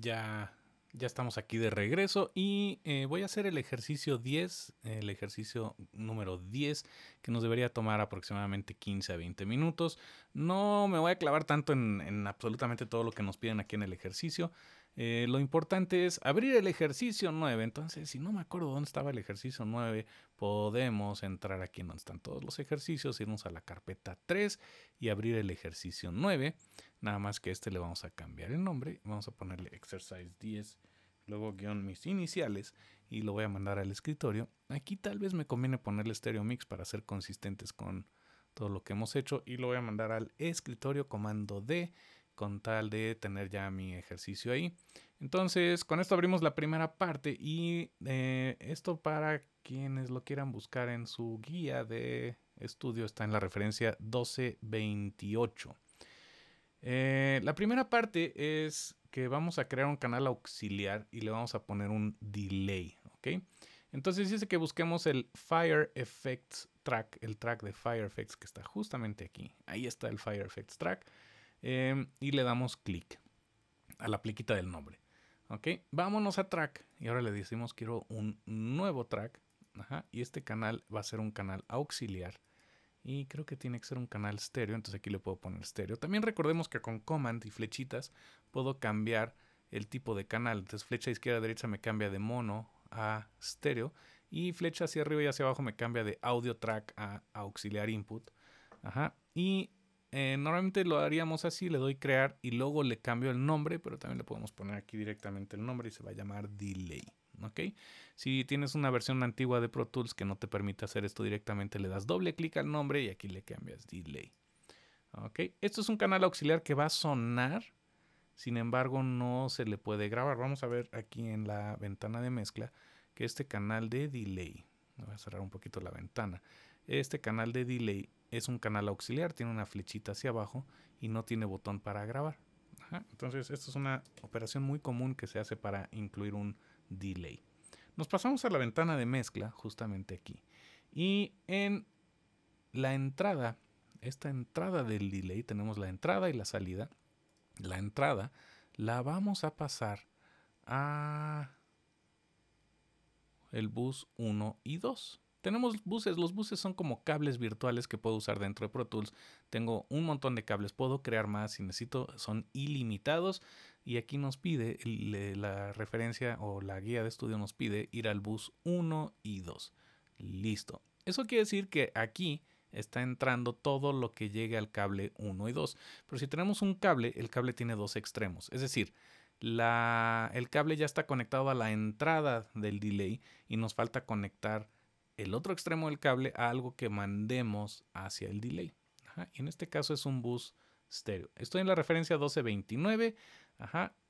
ya, ya estamos aquí de regreso y eh, voy a hacer el ejercicio 10, el ejercicio número 10, que nos debería tomar aproximadamente 15 a 20 minutos. No me voy a clavar tanto en absolutamente todo lo que nos piden aquí en el ejercicio. Eh, lo importante es abrir el ejercicio 9. Entonces, si no me acuerdo dónde estaba el ejercicio 9, podemos entrar aquí donde están todos los ejercicios, irnos a la carpeta 3 y abrir el ejercicio 9. Nada más que este le vamos a cambiar el nombre. Vamos a ponerle exercise 10 luego guión mis iniciales y lo voy a mandar al escritorio. Aquí tal vez me conviene ponerle stereo mix para ser consistentes con todo lo que hemos hecho y lo voy a mandar al escritorio comando D con tal de tener ya mi ejercicio ahí. Entonces, con esto abrimos la primera parte y eh, esto para quienes lo quieran buscar en su guía de estudio está en la referencia 1228. Eh, la primera parte es que vamos a crear un canal auxiliar y le vamos a poner un delay, Entonces dice que busquemos el Fire Effects track, el track de Fire Effects que está justamente aquí. Ahí está el Fire Effects track. Em, y le damos clic a la pliquita del nombre. Ok, vámonos a track y ahora le decimos quiero un nuevo track. y este canal va a ser un canal auxiliar y creo que tiene que ser un canal estéreo, entonces aquí le puedo poner estéreo. También recordemos que con command y flechitas puedo cambiar el tipo de canal, entonces flecha izquierda derecha me cambia de mono a estéreo y flecha hacia arriba y hacia abajo me cambia de audio track a auxiliar input. Ajá. Y eh, normalmente lo haríamos así, le doy crear y luego le cambio el nombre, pero también le podemos poner aquí directamente el nombre y se va a llamar delay. okay Si tienes una versión antigua de Pro Tools que no te permite hacer esto directamente, le das doble clic al nombre y aquí le cambias delay. okay Esto es un canal auxiliar que va a sonar, sin embargo no se le puede grabar. Vamos a ver aquí en la ventana de mezcla que este canal de delay Voy a cerrar un poquito la ventana. Este canal de delay es un canal auxiliar, tiene una flechita hacia abajo y no tiene botón para grabar. Entonces, esto es una operación muy común que se hace para incluir un delay. Nos pasamos a la ventana de mezcla, justamente aquí. Y en la entrada, esta entrada del delay, tenemos la entrada y la salida. La entrada la vamos a pasar a el bus 1 y 2. Tenemos buses, los buses son como cables virtuales que puedo usar dentro de Pro Tools. Tengo un montón de cables, puedo crear más si necesito, son ilimitados. Y aquí nos pide, la referencia o la guía de estudio nos pide ir al bus 1 y 2. Listo. Eso quiere decir que aquí está entrando todo lo que llegue al cable 1 y 2. Pero si tenemos un cable, el cable tiene dos extremos. Es decir, la, el cable ya está conectado a la entrada del delay y nos falta conectar el otro extremo del cable a algo que mandemos hacia el delay. y en este caso es un bus estéreo. Estoy en la referencia 1229.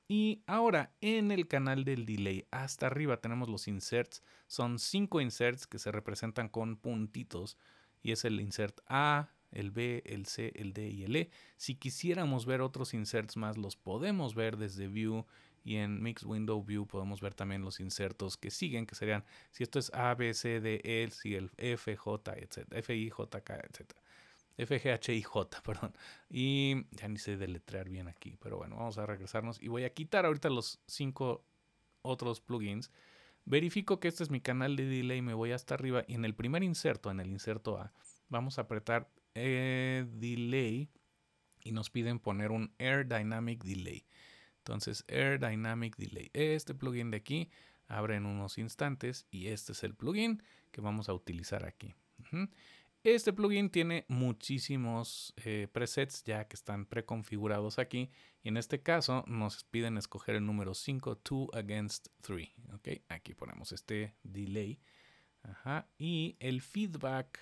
y ahora en el canal del delay, hasta arriba tenemos los inserts. Son cinco inserts que se representan con puntitos. Y es el insert A, el B, el C, el D y el E. Si quisiéramos ver otros inserts más, los podemos ver desde View y en Mix Window View podemos ver también los insertos que siguen, que serían si esto es A, B, C, D, E, si el F, J, etc. F, I, J, K, etc. F, G, H, I, J, perdón. Y ya ni sé deletrear bien aquí, pero bueno, vamos a regresarnos y voy a quitar ahorita los cinco otros plugins. Verifico que este es mi canal de delay, me voy hasta arriba y en el primer inserto, en el inserto A, vamos a apretar eh, delay y nos piden poner un Air Dynamic Delay. Entonces, Air Dynamic Delay. Este plugin de aquí abre en unos instantes y este es el plugin que vamos a utilizar aquí. Este plugin tiene muchísimos eh, presets ya que están preconfigurados aquí y en este caso nos piden escoger el número 5, 2 against 3. ¿ok? Aquí ponemos este delay y el feedback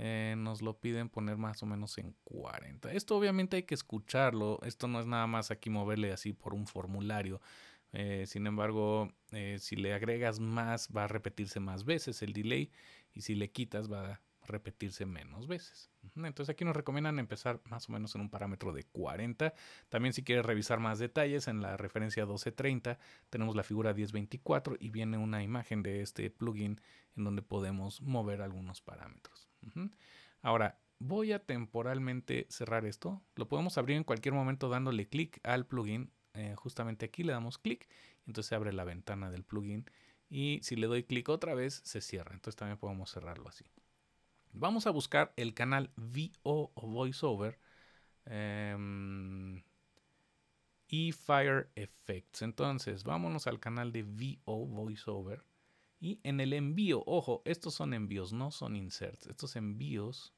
eh, nos lo piden poner más o menos en 40. Esto obviamente hay que escucharlo. Esto no es nada más aquí moverle así por un formulario. Eh, sin embargo, eh, si le agregas más, va a repetirse más veces el delay. Y si le quitas, va a repetirse menos veces. Entonces aquí nos recomiendan empezar más o menos en un parámetro de 40. También si quieres revisar más detalles, en la referencia 1230 tenemos la figura 1024 y viene una imagen de este plugin en donde podemos mover algunos parámetros. Ahora, voy a temporalmente cerrar esto. Lo podemos abrir en cualquier momento dándole clic al plugin. Eh, justamente aquí le damos clic, entonces se abre la ventana del plugin y si le doy clic otra vez se cierra. Entonces también podemos cerrarlo así. Vamos a buscar el canal VO VoiceOver em, y Fire Effects. Entonces, vámonos al canal de VO VoiceOver y en el envío, ojo, estos son envíos, no son inserts. Estos envíos,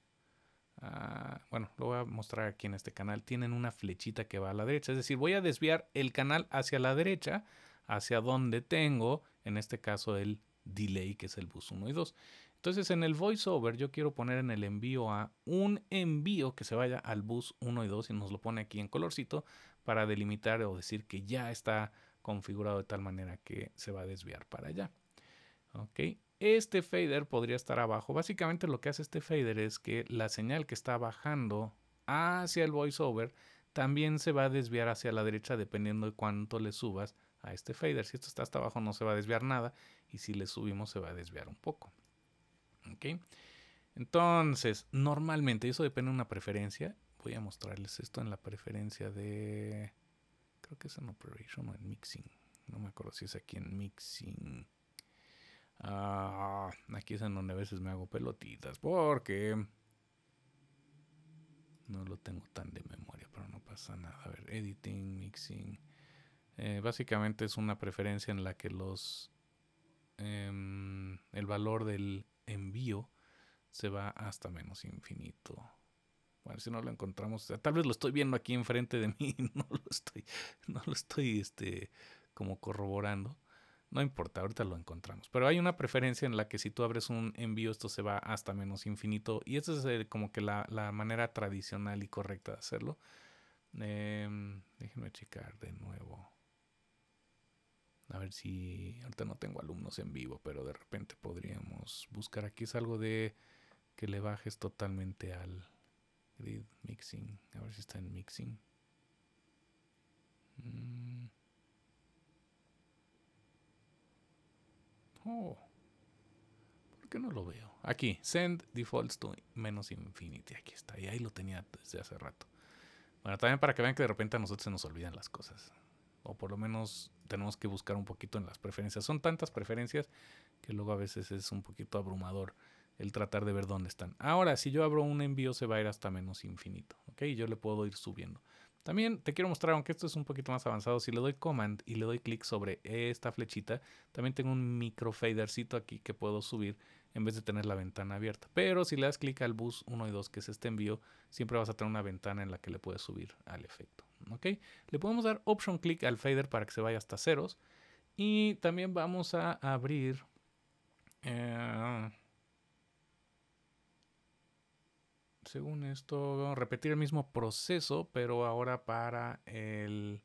ah, bueno, lo voy a mostrar aquí en este canal, tienen una flechita que va a la derecha. Es decir, voy a desviar el canal hacia la derecha, hacia donde tengo, en este caso, el delay, que es el bus 1 y 2. Entonces en el voiceover yo quiero poner en el envío a un envío que se vaya al bus 1 y 2 y nos lo pone aquí en colorcito para delimitar o decir que ya está configurado de tal manera que se va a desviar para allá. Ok, este fader podría estar abajo. Básicamente lo que hace este fader es que la señal que está bajando hacia el voiceover también se va a desviar hacia la derecha dependiendo de cuánto le subas a este fader. Si esto está hasta abajo no se va a desviar nada y si le subimos se va a desviar un poco. ¿Ok? Entonces, normalmente, eso depende de una preferencia. Voy a mostrarles esto en la preferencia de... Creo que es en Operation o en Mixing. No me acuerdo si es aquí en Mixing. Ah, aquí es en donde a veces me hago pelotitas porque no lo tengo tan de memoria, pero no pasa nada. A ver, editing, mixing. Eh, básicamente es una preferencia en la que los em, el valor del envío se va hasta menos infinito. Bueno, si no lo encontramos, tal vez lo estoy viendo aquí enfrente de mí, no lo estoy, no lo estoy, este, como corroborando. No importa, ahorita lo encontramos. Pero hay una preferencia en la que si tú abres un envío, esto se va hasta menos infinito. Y esa es eh, como que la, manera tradicional y correcta de hacerlo. Em, déjenme checar de nuevo. A ver si ahorita no tengo alumnos en vivo, pero de repente podríamos buscar. Aquí es algo de que le bajes totalmente al grid mixing. A ver si está en mixing. Mm. Oh. ¿Por qué no lo veo? Aquí, send defaults to menos infinity. Aquí está. Y ahí lo tenía desde hace rato. Bueno, también para que vean que de repente a nosotros se nos olvidan las cosas. O por lo menos tenemos que buscar un poquito en las preferencias. Son tantas preferencias que luego a veces es un poquito abrumador el tratar de ver dónde están. Ahora, si yo abro un envío, se va a ir hasta menos infinito. ¿Ok? Yo le puedo ir subiendo. También te quiero mostrar, aunque esto es un poquito más avanzado, si le doy Command y le doy clic sobre esta flechita, también tengo un micro fadercito aquí que puedo subir en vez de tener la ventana abierta. Pero si le das clic al bus 1 y 2, que es este envío, siempre vas a tener una ventana en la que le puedes subir al efecto. Le podemos dar option click al fader para que se vaya hasta ceros. Y también vamos a abrir... Eh, según esto, vamos a repetir el mismo proceso, pero ahora para el,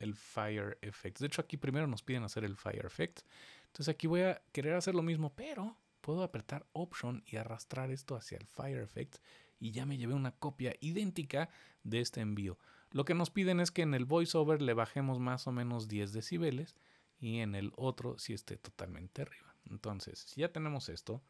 el Fire Effect. De hecho, aquí primero nos piden hacer el Fire Effect. Entonces aquí voy a querer hacer lo mismo, pero puedo apretar Option y arrastrar esto hacia el Fire Effect y ya me llevé una copia idéntica de este envío. Lo que nos piden es que en el voiceover le bajemos más o menos 10 decibeles y en el otro si esté totalmente arriba. Entonces, si ya tenemos esto,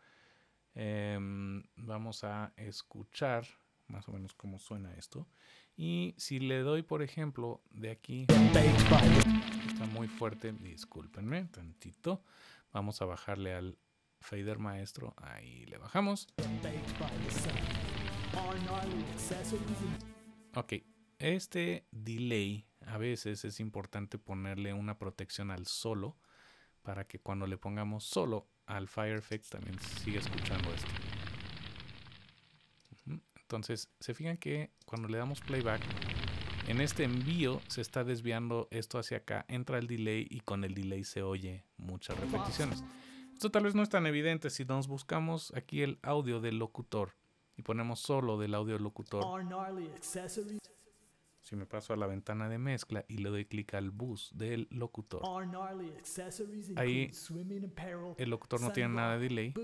em, vamos a escuchar más o menos cómo suena esto. Y si le doy, por ejemplo, de aquí... Está muy fuerte, discúlpenme, tantito. Vamos a bajarle al fader maestro, ahí le bajamos. Ok, este delay a veces es importante ponerle una protección al solo para que cuando le pongamos solo al Fire Effect también siga escuchando esto. Entonces, se fijan que cuando le damos playback, en este envío se está desviando esto hacia acá, entra el delay y con el delay se oye muchas repeticiones. Esto tal vez no es tan evidente si nos buscamos aquí el audio del locutor y ponemos solo del audio locutor. Si me paso a la ventana de mezcla y le doy clic al bus del locutor, ahí el locutor no tiene nada de delay.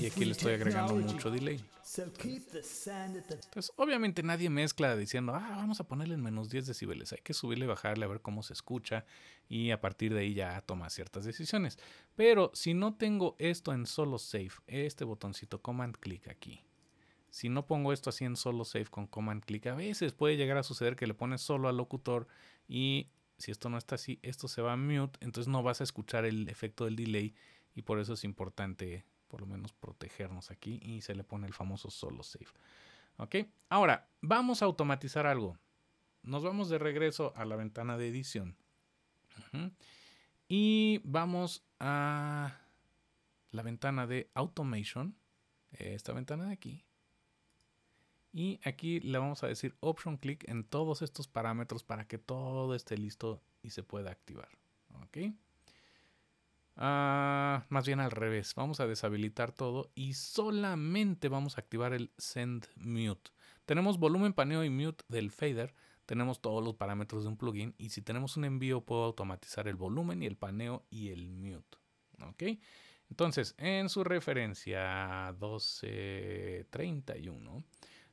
Y aquí le estoy agregando mucho delay. Entonces, obviamente nadie mezcla diciendo, ah, vamos a ponerle en menos 10 decibeles. Hay que subirle y bajarle a ver cómo se escucha y a partir de ahí ya toma ciertas decisiones. Pero si no tengo esto en solo save, este botoncito command clic aquí si no pongo esto así en solo save con command click, a veces puede llegar a suceder que le pones solo al locutor y si esto no está así, esto se va a mute, entonces no vas a escuchar el efecto del delay y por eso es importante por lo menos protegernos aquí y se le pone el famoso solo save. ¿Ok? Ahora, vamos a automatizar algo. Nos vamos de regreso a la ventana de edición. Y vamos a la ventana de automation. Esta ventana de aquí. Y aquí le vamos a decir option click en todos estos parámetros para que todo esté listo y se pueda activar. ¿Ok? Ah, más bien al revés, vamos a deshabilitar todo y solamente vamos a activar el send mute. Tenemos volumen, paneo y mute del fader, tenemos todos los parámetros de un plugin y si tenemos un envío puedo automatizar el volumen y el paneo y el mute. ¿Ok? Entonces, en su referencia 1231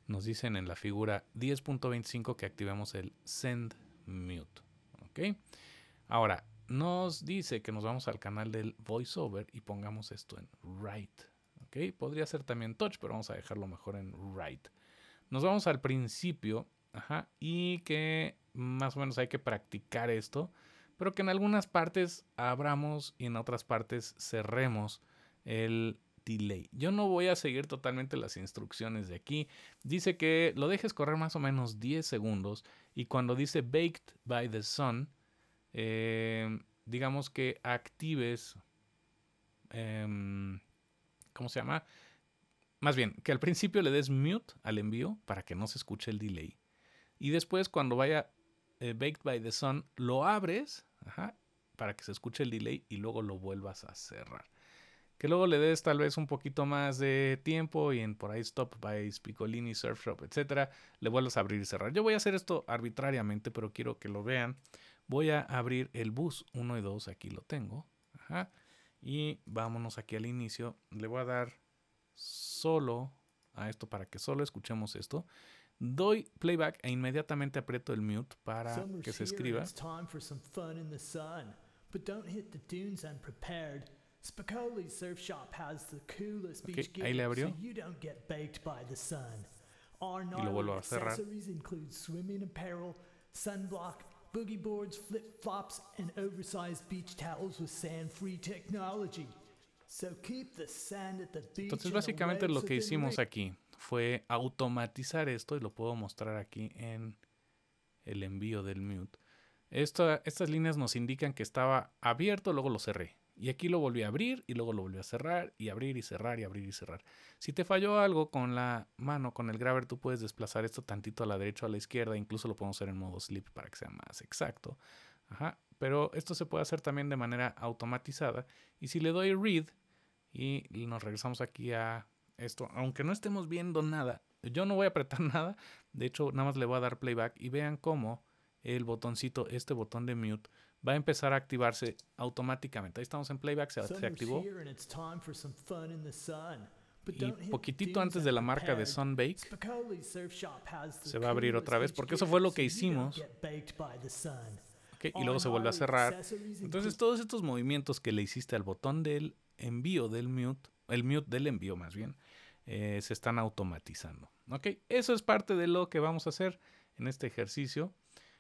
nos dicen en la figura 10.25 que activemos el Send Mute. Ahora, nos dice que nos vamos al canal del VoiceOver y pongamos esto en Write. Podría ser también Touch, pero vamos a dejarlo mejor en Write. Nos vamos al principio. Ajá, y que más o menos hay que practicar esto. Pero que en algunas partes abramos y en otras partes cerremos el delay. Yo no voy a seguir totalmente las instrucciones de aquí. Dice que lo dejes correr más o menos 10 segundos y cuando dice baked by the sun, eh, digamos que actives, em, ¿cómo se llama? Más bien, que al principio le des mute al envío para que no se escuche el delay. Y después cuando vaya eh, baked by the sun, lo abres para que se escuche el delay y luego lo vuelvas a cerrar que luego le des tal vez un poquito más de tiempo y en por ahí Stop by picolini Surf Shop, etcétera, le vuelvas a abrir y cerrar. Yo voy a hacer esto arbitrariamente, pero quiero que lo vean. Voy a abrir el bus 1 y 2, aquí lo tengo. Ajá. Y vámonos aquí al inicio. Le voy a dar solo a esto para que solo escuchemos esto. Doy playback e inmediatamente aprieto el mute para que se escriba. Spicoli Surf Shop has the coolest okay, beach gear, So you don't get baked by the sun. Our y accessories Include swimming apparel, sunblock, boogie boards, flip flops, and oversized beach towels with sand-free technology. So keep the sand at the beach Entonces básicamente lo que hicimos aquí fue automatizar esto y lo puedo mostrar aquí en el envío del mute. Esta, estas líneas nos indican que estaba abierto, luego lo cerré. Y aquí lo volví a abrir y luego lo volví a cerrar y abrir y cerrar y abrir y cerrar. Si te falló algo con la mano, con el grabber, tú puedes desplazar esto tantito a la derecha o a la izquierda. Incluso lo podemos hacer en modo slip para que sea más exacto. Ajá. Pero esto se puede hacer también de manera automatizada. Y si le doy read y nos regresamos aquí a esto, aunque no estemos viendo nada, yo no voy a apretar nada. De hecho, nada más le voy a dar playback y vean cómo el botoncito, este botón de mute, va a empezar a activarse automáticamente. Ahí estamos en playback, se, activó. Y poquitito antes de la marca de Sunbake se va a abrir otra vez, porque eso fue lo que hicimos. y luego se vuelve a cerrar. Entonces todos estos movimientos que le hiciste al botón del envío del mute, el mute del envío más bien, eh, se están automatizando. eso es parte de lo que vamos a hacer en este ejercicio.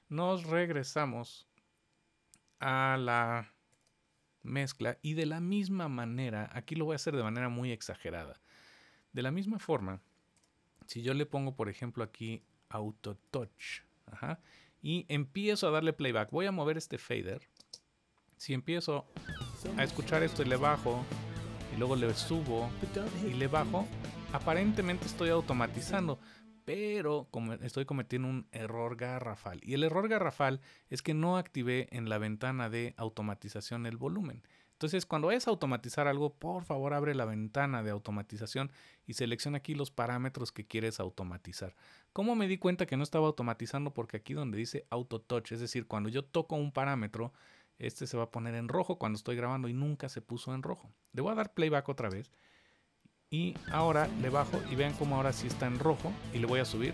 Nos regresamos a la mezcla y de la misma manera, aquí lo voy a hacer de manera muy exagerada, de la misma forma, si yo le pongo por ejemplo aquí auto touch y empiezo a darle playback, voy a mover este fader, si empiezo a escuchar esto y le bajo y luego le subo y le bajo, aparentemente estoy automatizando, pero estoy cometiendo un error garrafal. Y el error garrafal es que no activé en la ventana de automatización el volumen. Entonces, cuando es automatizar algo, por favor abre la ventana de automatización y selecciona aquí los parámetros que quieres automatizar. ¿Cómo me di cuenta que no estaba automatizando? Porque aquí donde dice auto touch, es decir, cuando yo toco un parámetro, este se va a poner en rojo cuando estoy grabando y nunca se puso en rojo. Le voy a dar playback otra vez y ahora le bajo y vean cómo ahora sí está en rojo y le voy a subir.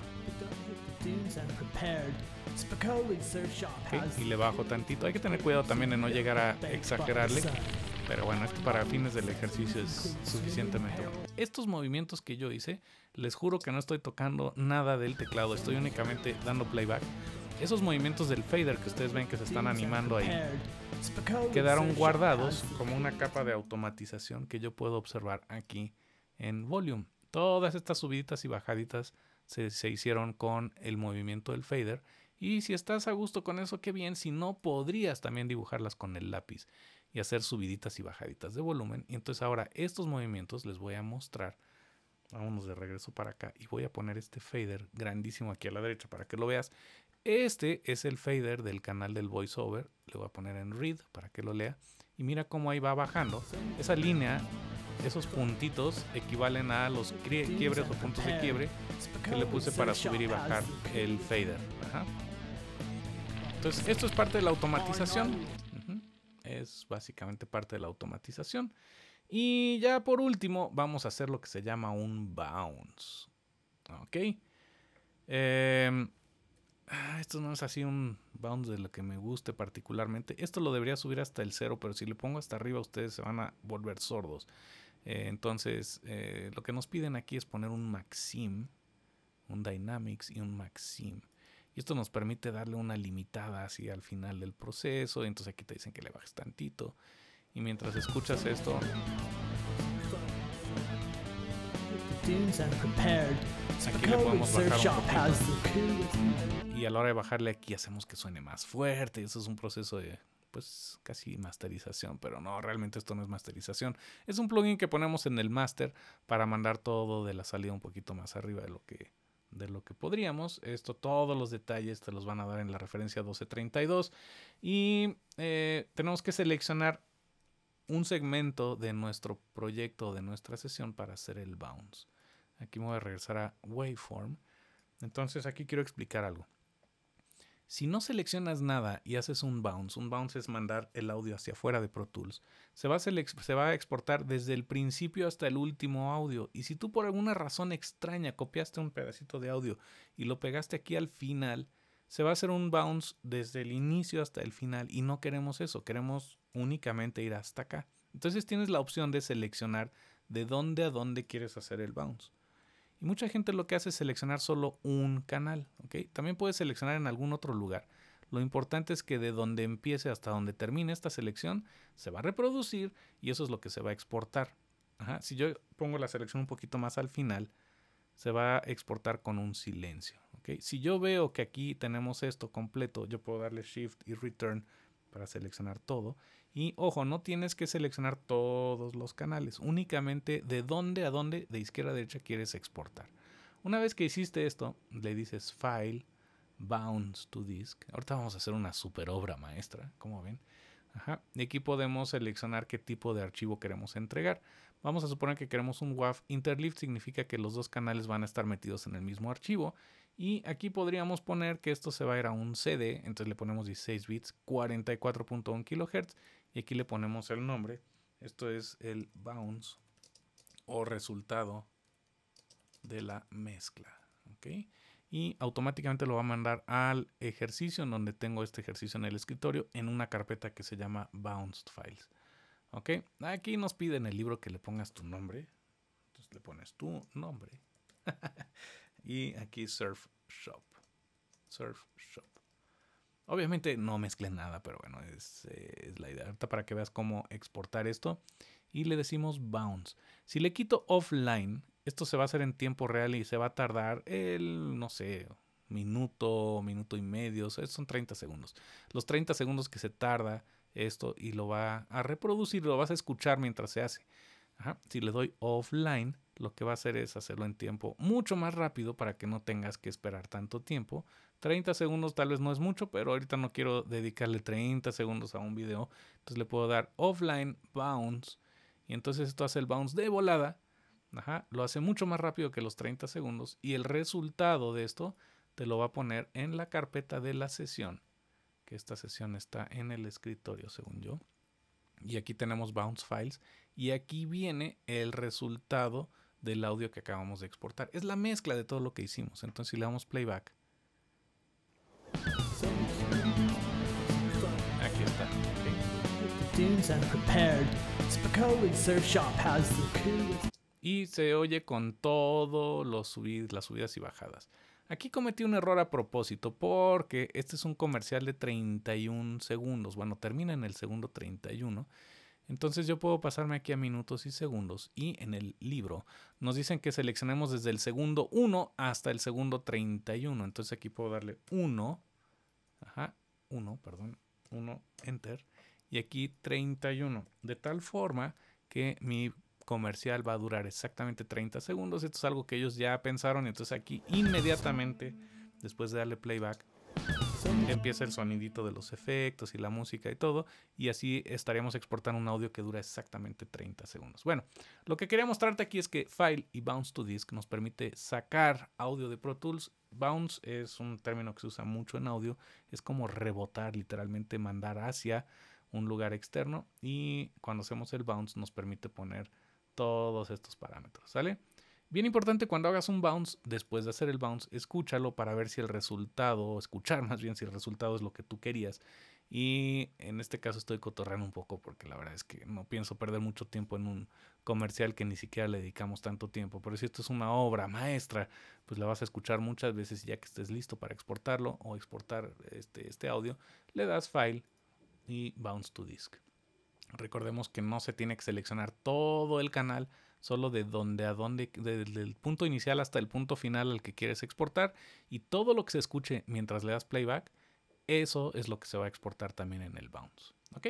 y le bajo tantito. Hay que tener cuidado también en no llegar a exagerarle. Pero bueno, esto para fines del ejercicio es suficientemente mejor. Estos movimientos que yo hice, les juro que no estoy tocando nada del teclado, estoy únicamente dando playback. Esos movimientos del fader que ustedes ven que se están animando ahí, quedaron guardados como una capa de automatización que yo puedo observar aquí en volume. Todas estas subiditas y bajaditas se, hicieron con el movimiento del fader. Y si estás a gusto con eso, qué bien. Si no, podrías también dibujarlas con el lápiz y hacer subiditas y bajaditas de volumen. Y entonces ahora estos movimientos les voy a mostrar. Vámonos de regreso para acá y voy a poner este fader grandísimo aquí a la derecha para que lo veas. Este es el fader del canal del voiceover. Le voy a poner en read para que lo lea. Y mira cómo ahí va bajando. Esa línea, esos puntitos equivalen a los quiebres o puntos de quiebre que le puse para subir y bajar el fader. Entonces, esto es parte de la automatización. Es básicamente parte de la automatización. Y ya por último, vamos a hacer lo que se llama un bounce. Ok. Eh, Ah, esto no es así un bounce de lo que me guste particularmente. Esto lo debería subir hasta el cero, pero si le pongo hasta arriba ustedes se van a volver sordos. Eh, entonces, eh, lo que nos piden aquí es poner un maxim, un dynamics y un maxim. Y esto nos permite darle una limitada así al final del proceso. Entonces aquí te dicen que le bajes tantito. Y mientras escuchas esto... Y a la hora de bajarle aquí hacemos que suene más fuerte. Eso es un proceso de pues casi masterización, pero no, realmente esto no es masterización. Es un plugin que ponemos en el master para mandar todo de la salida un poquito más arriba de lo que de lo que podríamos. Esto, todos los detalles te los van a dar en la referencia 1232. Y eh, tenemos que seleccionar un segmento de nuestro proyecto, de nuestra sesión para hacer el bounce. Aquí me voy a regresar a Waveform. Entonces aquí quiero explicar algo. Si no seleccionas nada y haces un bounce, un bounce es mandar el audio hacia afuera de Pro Tools, se va, a se va, a exportar desde el principio hasta el último audio. Y si tú por alguna razón extraña copiaste un pedacito de audio y lo pegaste aquí al final, se va a hacer un bounce desde el inicio hasta el final y no queremos eso, queremos únicamente ir hasta acá. Entonces tienes la opción de seleccionar de dónde a dónde quieres hacer el bounce. Y mucha gente lo que hace es seleccionar solo un canal. ¿ok? También puedes seleccionar en algún otro lugar. Lo importante es que de donde empiece hasta donde termine esta selección se va a reproducir y eso es lo que se va a exportar. Ajá. Si yo pongo la selección un poquito más al final, se va a exportar con un silencio. ¿ok? Si yo veo que aquí tenemos esto completo, yo puedo darle Shift y Return para seleccionar todo y ojo, no tienes que seleccionar todos los canales, únicamente de dónde a dónde de izquierda a derecha quieres exportar. Una vez que hiciste esto, le dices File, Bounce to Disk. Ahorita vamos a hacer una super obra maestra, como ven. Ajá. Y aquí podemos seleccionar qué tipo de archivo queremos entregar. Vamos a suponer que queremos un WAV Interlift, significa que los dos canales van a estar metidos en el mismo archivo y aquí podríamos poner que esto se va a ir a un CD, entonces le ponemos 16 bits, 44.1 kHz, y aquí le ponemos el nombre. Esto es el bounce o resultado de la mezcla. ¿okay? Y automáticamente lo va a mandar al ejercicio en donde tengo este ejercicio en el escritorio en una carpeta que se llama bounced files. Aquí nos piden el libro que le pongas tu nombre. Entonces le pones tu nombre. Y aquí Surf Shop. Surf Shop. Obviamente no mezclen nada, pero bueno, eh, es, la idea. Ahorita para que veas cómo exportar esto. Y le decimos bounce. Si le quito offline, esto se va a hacer en tiempo real y se va a tardar el, no sé, minuto, minuto y medio. son 30 segundos. Los 30 segundos que se tarda esto y lo va a reproducir, lo vas a escuchar mientras se hace. Si le doy offline, lo que va a hacer es hacerlo en tiempo mucho más rápido para que no tengas que esperar tanto tiempo. 30 segundos tal vez no es mucho, pero ahorita no quiero dedicarle 30 segundos a un video. Entonces le puedo dar offline bounce. Y entonces esto hace el bounce de volada. Ajá, lo hace mucho más rápido que los 30 segundos. Y el resultado de esto te lo va a poner en la carpeta de la sesión. Que esta sesión está en el escritorio, según yo. Y aquí tenemos bounce files. Y aquí viene el resultado del audio que acabamos de exportar. Es la mezcla de todo lo que hicimos. Entonces, si le damos playback. Aquí está. Y se oye con todo las subidas y bajadas. Aquí cometí un error a propósito porque este es un comercial de 31 segundos. Bueno, termina en el segundo 31 entonces yo puedo pasarme aquí a minutos y segundos y en el libro nos dicen que seleccionemos desde el segundo 1 hasta el segundo 31. Entonces aquí puedo darle 1, ajá, 1, perdón, 1, enter, y aquí 31. De tal forma que mi comercial va a durar exactamente 30 segundos. Esto es algo que ellos ya pensaron. y Entonces aquí inmediatamente, después de darle playback, Empieza el sonidito de los efectos y la música y todo, y así estaríamos exportando un audio que dura exactamente 30 segundos. Bueno, lo que quería mostrarte aquí es que File y Bounce to Disk nos permite sacar audio de Pro Tools. Bounce es un término que se usa mucho en audio, es como rebotar, literalmente mandar hacia un lugar externo y cuando hacemos el bounce nos permite poner todos estos parámetros, ¿sale? Bien importante cuando hagas un bounce, después de hacer el bounce, escúchalo para ver si el resultado, escuchar más bien si el resultado es lo que tú querías. Y en este caso estoy cotorreando un poco porque la verdad es que no pienso perder mucho tiempo en un comercial que ni siquiera le dedicamos tanto tiempo. Pero si esto es una obra maestra, pues la vas a escuchar muchas veces ya que estés listo para exportarlo o exportar este, este audio, le das file y bounce to disk. Recordemos que no se tiene que seleccionar todo el canal solo de donde a dónde, desde el punto inicial hasta el punto final al que quieres exportar y todo lo que se escuche mientras le das playback, eso es lo que se va a exportar también en el bounce. ¿Ok?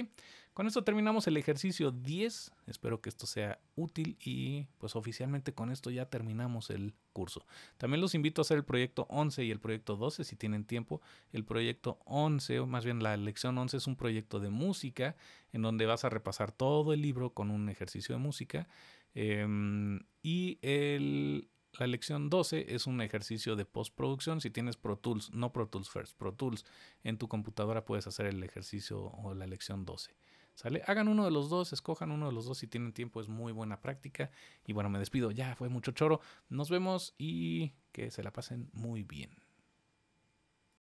Con esto terminamos el ejercicio 10. Espero que esto sea útil y pues oficialmente con esto ya terminamos el curso. También los invito a hacer el proyecto 11 y el proyecto 12 si tienen tiempo. El proyecto 11, o más bien la lección 11 es un proyecto de música en donde vas a repasar todo el libro con un ejercicio de música Em, y la lección 12 es un ejercicio de postproducción. Si tienes Pro Tools, no Pro Tools First, Pro Tools en tu computadora puedes hacer el ejercicio o la lección 12. ¿Sale? Hagan uno de los dos, escojan uno de los dos si tienen tiempo, es muy buena práctica. Y bueno, me despido, ya fue mucho choro. Nos vemos y que se la pasen muy bien.